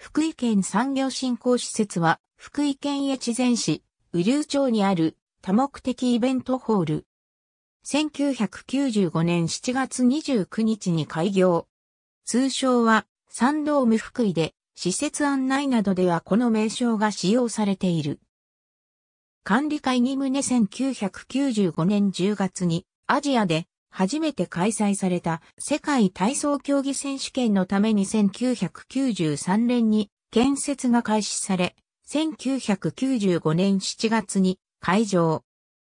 福井県産業振興施設は、福井県越前市、雨竜町にある多目的イベントホール。1995年7月29日に開業。通称は、サンドーム福井で、施設案内などではこの名称が使用されている。管理会に棟1995年10月に、アジアで初めて開催された世界体操競技選手権のために1993年に建設が開始され、1995年7月に会場。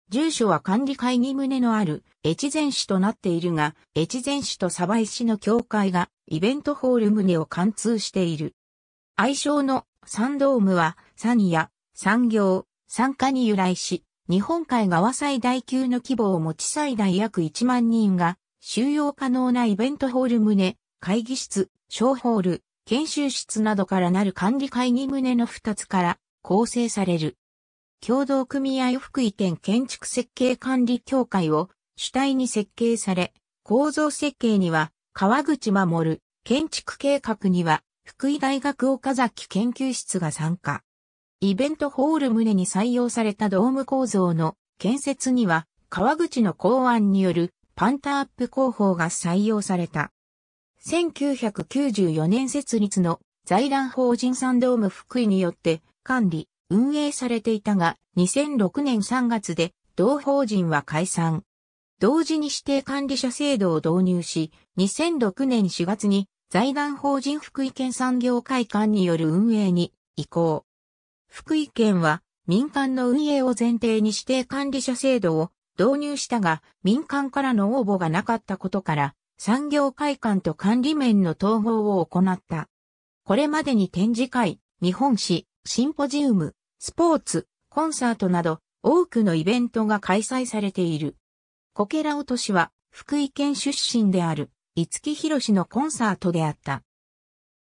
住所は管理会議棟のある越前市となっているが、越前市と鯖江市の境界がイベントホール棟を貫通している。愛称のサンドームは、サニや産業、参加に由来し、日本海側最大級の規模を持ち最大約1万人が収容可能なイベントホール棟、会議室、小ホール、研修室などからなる管理会議棟の2つから構成される。共同組合福井県建築設計管理協会を主体に設計され、構造設計には川口守、建築計画には福井大学岡崎研究室が参加。イベントホール棟に採用されたドーム構造の建設には、川口の公安によるパンタアップ工法が採用された。1994年設立の財団法人サンドーム福井によって管理、運営されていたが、2006年3月で同法人は解散。同時に指定管理者制度を導入し、2006年4月に財団法人福井県産業会館による運営に移行。福井県は民間の運営を前提に指定管理者制度を導入したが、民間からの応募がなかったことから、産業会館と管理面の統合を行った。これまでに展示会、日本史、シンポジウム、スポーツ、コンサートなど多くのイベントが開催されている。こけら落としは福井県出身である五木ひろしのコンサートであった。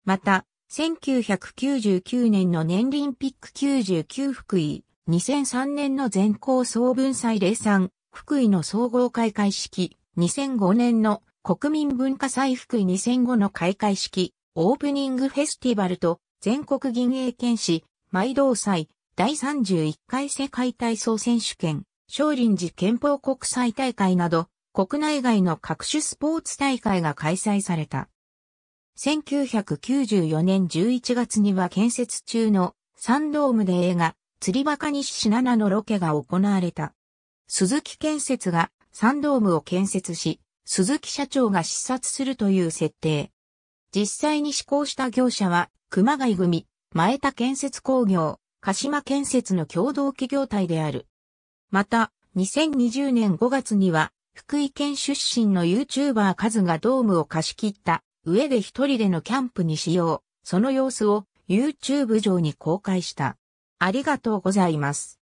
また、1999年の年輪ピック99福井、2003年の全校総文祭礼3。福井の総合開会式、2005年の国民文化祭福井2005の開会式、オープニングフェスティバルと全国銀英剣士、毎道祭、第31回世界体操選手権、少林寺憲法国際大会など、国内外の各種スポーツ大会が開催された。1994年11月には建設中のサンドームで映画、釣りバカ西シナナのロケが行われた。鈴木建設がサンドームを建設し、鈴木社長が視察するという設定。実際に施行した業者は、熊谷組、前田建設工業、鹿島建設の共同企業体である。また、2020年5月には、福井県出身の YouTuber カズがドームを貸し切った上で一人でのキャンプにしよう、その様子を YouTube 上に公開した。ありがとうございます。